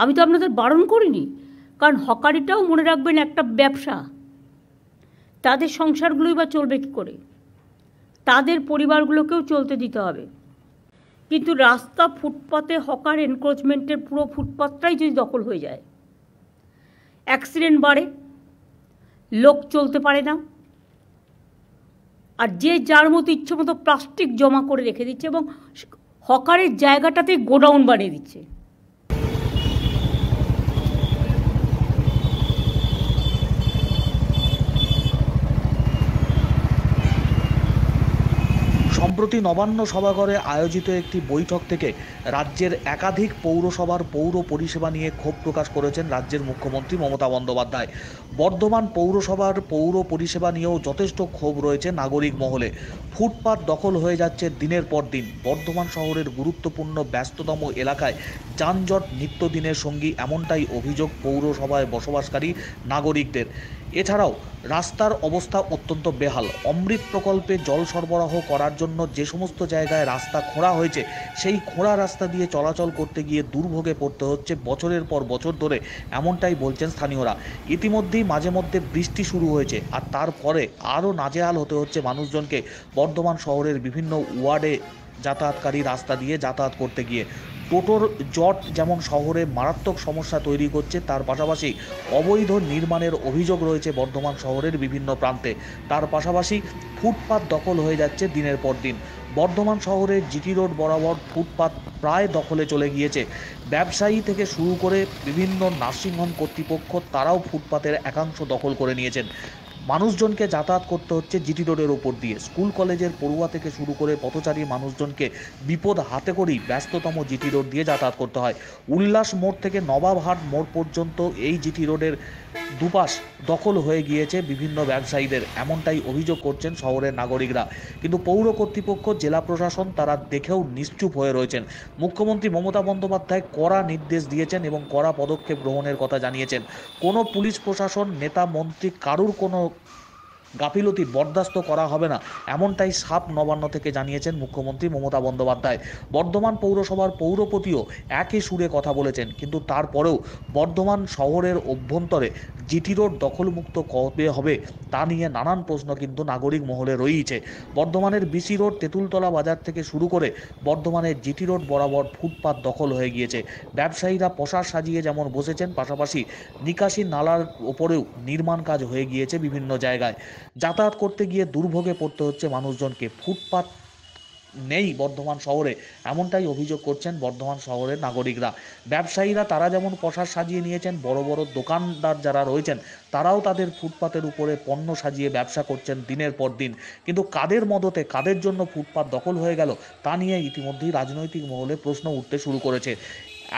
আমি তো আপনাদের বারণ করিনি কারণ হকারিটাও মনে রাখবেন একটা ব্যবসা তাদের সংসারগুলোই বা চলবে কী করে তাদের পরিবারগুলোকেও চলতে দিতে হবে কিন্তু রাস্তা ফুটপাতে হকার এনক্রোচমেন্টের পুরো ফুটপাতটাই যদি দখল হয়ে যায় অ্যাক্সিডেন্ট বাড়ে লোক চলতে পারে না আর যে যার মতো ইচ্ছে মতো প্লাস্টিক জমা করে রেখে দিচ্ছে এবং হকারের জায়গাটাতে গোডাউন বানিয়ে দিচ্ছে সম্প্রতি নবান্ন সভাঘরে আয়োজিত একটি বৈঠক থেকে রাজ্যের একাধিক পৌরসভার পৌর পরিষেবা নিয়ে ক্ষোভ প্রকাশ করেছেন রাজ্যের মুখ্যমন্ত্রী মমতা বন্দ্যোপাধ্যায় বর্ধমান পৌরসভার পৌর পরিষেবা নিয়েও যথেষ্ট ক্ষোভ রয়েছে নাগরিক মহলে ফুটপাত দখল হয়ে যাচ্ছে দিনের পর দিন বর্ধমান শহরের গুরুত্বপূর্ণ ব্যস্ততম এলাকায় যানজট নিত্যদিনের সঙ্গী এমনটাই অভিযোগ পৌরসভায় বসবাসকারী নাগরিকদের এছাড়াও রাস্তার অবস্থা অত্যন্ত বেহাল অমৃত প্রকল্পে জল সরবরাহ করার জন্য যে সমস্ত জায়গায় রাস্তা খোঁড়া হয়েছে সেই খোঁড়া রাস্তা দিয়ে চলাচল করতে গিয়ে দুর্ভোগে পড়তে হচ্ছে বছরের পর বছর ধরে এমনটাই বলছেন স্থানীয়রা ইতিমধ্যেই মাঝে মধ্যে বৃষ্টি শুরু হয়েছে আর তারপরে আরও নাজেহাল হতে হচ্ছে মানুষজনকে বর্ধমান শহরের বিভিন্ন ওয়ার্ডে যাতায়াতকারী রাস্তা দিয়ে যাতায়াত করতে গিয়ে টোটোর জট যেমন শহরে মারাত্মক সমস্যা তৈরি করছে তার পাশাপাশি অবৈধ নির্মাণের অভিযোগ রয়েছে বর্ধমান শহরের বিভিন্ন প্রান্তে তার পাশাপাশি ফুটপাত দখল হয়ে যাচ্ছে দিনের পর দিন বর্ধমান শহরের জিটি রোড বরাবর ফুটপাত প্রায় দখলে চলে গিয়েছে ব্যবসায়ী থেকে শুরু করে বিভিন্ন নার্সিংহোম কর্তৃপক্ষ তারাও ফুটপাতের একাংশ দখল করে নিয়েছেন মানুষজনকে যাতায়াত করতে হচ্ছে জিটি রোডের ওপর দিয়ে স্কুল কলেজের পড়ুয়া থেকে শুরু করে পথচারী মানুষজনকে বিপদ হাতে করেই ব্যস্ততম জিটি রোড দিয়ে যাতায়াত করতে হয় উল্লাস মোড় থেকে নবাবহাট মোড় পর্যন্ত এই জিটি রোডের দুপাশ দখল হয়ে গিয়েছে বিভিন্ন ব্যবসায়ীদের এমনটাই অভিযোগ করছেন শহরের নাগরিকরা কিন্তু পৌর কর্তৃপক্ষ জেলা প্রশাসন তারা দেখেও নিশ্চুপ হয়ে রয়েছেন মুখ্যমন্ত্রী মমতা বন্দ্যোপাধ্যায় কড়া নির্দেশ দিয়েছেন এবং কড়া পদক্ষেপ গ্রহণের কথা জানিয়েছেন কোনো পুলিশ প্রশাসন নেতা মন্ত্রী কারুর কোনো hope গাফিলতি বরদাস্ত করা হবে না এমনটাই সাপ নবান্ন থেকে জানিয়েছেন মুখ্যমন্ত্রী মমতা বন্দ্যোপাধ্যায় বর্ধমান পৌরসভার পৌরপতিও একই সুরে কথা বলেছেন কিন্তু তারপরেও বর্ধমান শহরের অভ্যন্তরে জিটি রোড দখলমুক্ত কবে হবে তা নিয়ে নানান প্রশ্ন কিন্তু নাগরিক মহলে রয়েছে বর্ধমানের বিসি রোড তেঁতুলতলা বাজার থেকে শুরু করে বর্ধমানের জিটি রোড বরাবর ফুটপাত দখল হয়ে গিয়েছে ব্যবসায়ীরা পশার সাজিয়ে যেমন বসেছেন পাশাপাশি নিকাশি নালার ওপরেও নির্মাণ কাজ হয়ে গিয়েছে বিভিন্ন জায়গায় যাতায়াত করতে গিয়ে দুর্ভোগে পড়তে হচ্ছে মানুষজনকে ফুটপাত নেই বর্ধমান শহরে এমনটাই অভিযোগ করছেন বর্ধমান শহরের নাগরিকরা ব্যবসায়ীরা তারা যেমন পশার সাজিয়ে নিয়েছেন বড় বড় দোকানদার যারা রয়েছেন তারাও তাদের ফুটপাতের উপরে পণ্য সাজিয়ে ব্যবসা করছেন দিনের পর দিন কিন্তু কাদের মদতে কাদের জন্য ফুটপাত দখল হয়ে গেল তা নিয়ে ইতিমধ্যেই রাজনৈতিক মহলে প্রশ্ন উঠতে শুরু করেছে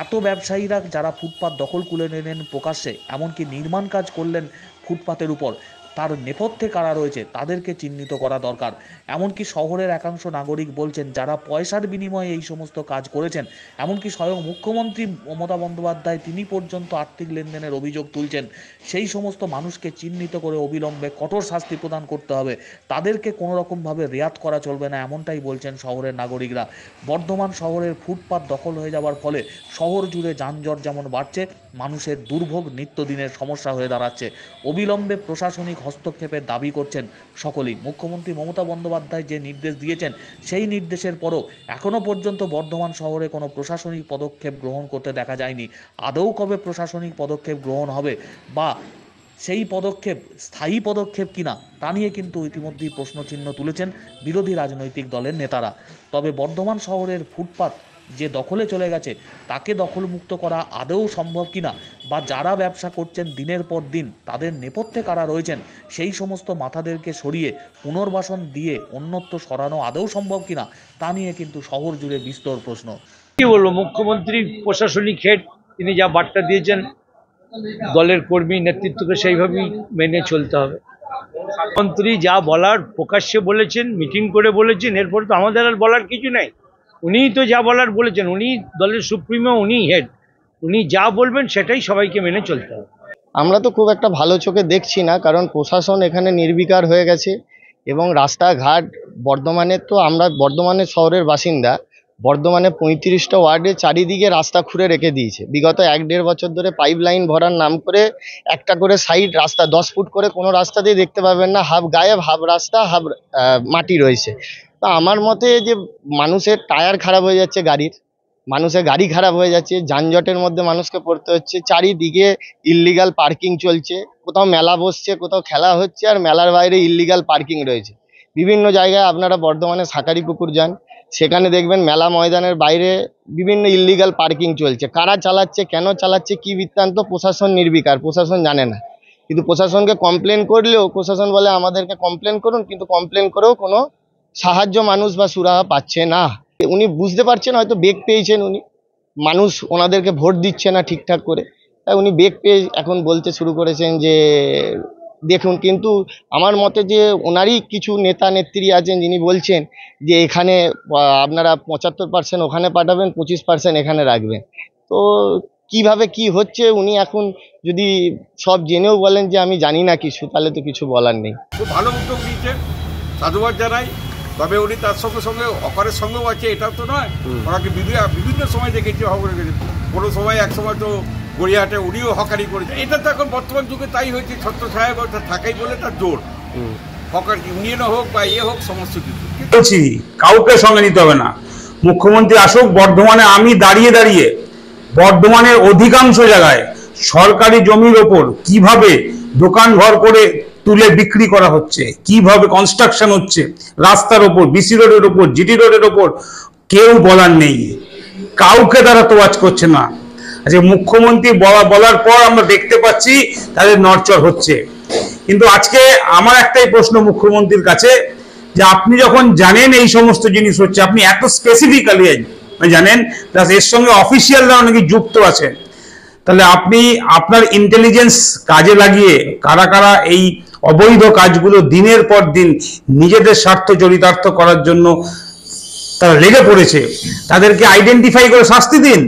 এত ব্যবসায়ীরা যারা ফুটপাত দখল খুলে নিলেন প্রকাশ্যে এমনকি নির্মাণ কাজ করলেন ফুটপাতের উপর তার নেপথ্যে কারা রয়েছে তাদেরকে চিহ্নিত করা দরকার এমনকি শহরের একাংশ নাগরিক বলছেন যারা পয়সার বিনিময়ে এই সমস্ত কাজ করেছেন এমনকি স্বয়ং মুখ্যমন্ত্রী মমতা বন্দ্যোপাধ্যায় তিনি পর্যন্ত আর্থিক লেনদেনের অভিযোগ তুলছেন সেই সমস্ত মানুষকে চিহ্নিত করে অবিলম্বে কঠোর শাস্তি প্রদান করতে হবে তাদেরকে কোনো রকমভাবে রেয়াত করা চলবে না এমনটাই বলছেন শহরের নাগরিকরা বর্ধমান শহরের ফুটপাত দখল হয়ে যাওয়ার ফলে শহর জুড়ে যানজট যেমন বাড়ছে মানুষের দুর্ভোগ নিত্যদিনের সমস্যা হয়ে দাঁড়াচ্ছে অবিলম্বে প্রশাসনিক হস্তক্ষেপের দাবি করছেন সকলেই মুখ্যমন্ত্রী মমতা বন্দ্যোপাধ্যায় যে নির্দেশ দিয়েছেন সেই নির্দেশের পরও এখনও পর্যন্ত বর্ধমান শহরে কোনো প্রশাসনিক পদক্ষেপ গ্রহণ করতে দেখা যায়নি আদৌ কবে প্রশাসনিক পদক্ষেপ গ্রহণ হবে বা সেই পদক্ষেপ স্থায়ী পদক্ষেপ কিনা তা নিয়ে কিন্তু ইতিমধ্যেই প্রশ্নচিহ্ন তুলেছেন বিরোধী রাজনৈতিক দলের নেতারা তবে বর্ধমান শহরের ফুটপাত যে দখলে চলে গেছে তাকে দখলমুক্ত করা আদৌ সম্ভব কিনা বা যারা ব্যবসা করছেন দিনের পর দিন তাদের নেপথ্যে কারা রয়েছেন সেই সমস্ত মাথাদেরকে সরিয়ে পুনর্বাসন দিয়ে অন্যত্র সরানো আদৌ সম্ভব কিনা তা নিয়ে কিন্তু শহর জুড়ে বিস্তর প্রশ্ন কি বলবো মুখ্যমন্ত্রী প্রশাসনিক হেড তিনি যা বার্তা দিয়েছেন দলের কর্মী নেতৃত্বকে সেইভাবেই মেনে চলতে হবে মন্ত্রী যা বলার প্রকাশ্যে বলেছেন মিটিং করে বলেছেন এরপর তো আমাদের আর বলার কিছু নাই উনিই তো যা বলার বলেছেন উনি দলের সুপ্রিমো উনি হেড উনি যা বলবেন সেটাই সবাইকে মেনে চলতে হবে আমরা তো খুব একটা ভালো চোখে দেখছি না কারণ প্রশাসন এখানে নির্বিকার হয়ে গেছে এবং রাস্তাঘাট বর্ধমানের তো আমরা বর্ধমানের শহরের বাসিন্দা বর্ধমানে পঁয়ত্রিশটা ওয়ার্ডে চারিদিকে রাস্তা খুঁড়ে রেখে দিয়েছে বিগত এক দেড় বছর ধরে পাইপ লাইন ভরার নাম করে একটা করে সাইড রাস্তা দশ ফুট করে কোনো রাস্তা দিয়ে দেখতে পাবেন না হাফ গায়েব হাফ রাস্তা হাফ মাটি রয়েছে তা আমার মতে যে মানুষের টায়ার খারাপ হয়ে যাচ্ছে গাড়ির মানুষের গাড়ি খারাপ হয়ে যাচ্ছে যানজটের মধ্যে মানুষকে পড়তে হচ্ছে চারিদিকে ইললিগাল পার্কিং চলছে কোথাও মেলা বসছে কোথাও খেলা হচ্ছে আর মেলার বাইরে ইল্লিগাল পার্কিং রয়েছে বিভিন্ন জায়গায় আপনারা বর্ধমানে সাঁকারি পুকুর যান সেখানে দেখবেন মেলা ময়দানের বাইরে বিভিন্ন ইলিগাল পার্কিং চলছে কারা চালাচ্ছে কেন চালাচ্ছে কি বৃত্তান্ত প্রশাসন নির্বিকার প্রশাসন জানে না কিন্তু প্রশাসনকে কমপ্লেন করলেও প্রশাসন বলে আমাদেরকে কমপ্লেন করুন কিন্তু কমপ্লেন করেও কোনো সাহায্য মানুষ বা সুরাহা পাচ্ছে না উনি বুঝতে পারছেন হয়তো বেগ পেয়েছেন উনি মানুষ ওনাদেরকে ভোট দিচ্ছে না ঠিকঠাক করে তাই উনি বেগ পেয়ে এখন বলতে শুরু করেছেন যে দেখুন কিন্তু আমার মতে যে ওনারই কিছু নেতা নেত্রী আছেন যিনি বলছেন যে এখানে আপনারা পঁচাত্তর পার্সেন্ট ওখানে পাঠাবেন পঁচিশ পার্সেন্ট এখানে রাখবেন তো কিভাবে কি হচ্ছে উনি এখন যদি সব জেনেও বলেন যে আমি জানি না কিছু তাহলে তো কিছু বলার নেই খুব ভালো উদ্যোগ নিয়েছেন সাধুবাদ জানাই তবে উনি তার সঙ্গে সঙ্গে অপারের সঙ্গেও আছে এটা তো নয় ওনাকে বিভিন্ন সময় দেখেছি খবরের কোনো সময় এক সময় তো গড়িয়াহাটে উনিও হকারি করেছে এটা তো এখন বর্তমান যুগে তাই হয়েছে ছত্র সাহেব ওটা থাকাই বলে তার জোর হকার ইউনিয়নও হোক বা ইয়ে হোক সমস্ত কিছু বলছি কাউকে সঙ্গে নিতে হবে না মুখ্যমন্ত্রী আসুক বর্ধমানে আমি দাঁড়িয়ে দাঁড়িয়ে বর্ধমানের অধিকাংশ জায়গায় সরকারি জমির ওপর কিভাবে দোকান ঘর করে তুলে বিক্রি করা হচ্ছে কিভাবে কনস্ট্রাকশন হচ্ছে রাস্তার ওপর বিসি রোডের ওপর জিটি রোডের ওপর কেউ বলার নেই কাউকে তারা তোয়াজ করছে না আজকে মুখ্যমন্ত্রী বলা বলার পর আমরা দেখতে পাচ্ছি তাদের নড়চড় হচ্ছে কিন্তু আজকে আমার একটাই প্রশ্ন মুখ্যমন্ত্রীর কাছে যে আপনি যখন জানেন এই সমস্ত জিনিস হচ্ছে আপনি এত স্পেসিফিক্যালি মানে জানেন প্লাস এর সঙ্গে অফিসিয়ালরা নাকি যুক্ত আছেন তাহলে আপনি আপনার ইন্টেলিজেন্স কাজে লাগিয়ে কারা কারা এই অবৈধ কাজগুলো দিনের পর দিন নিজেদের স্বার্থ চরিতার্থ করার জন্য তারা লেগে পড়েছে তাদেরকে আইডেন্টিফাই করে শাস্তি দিন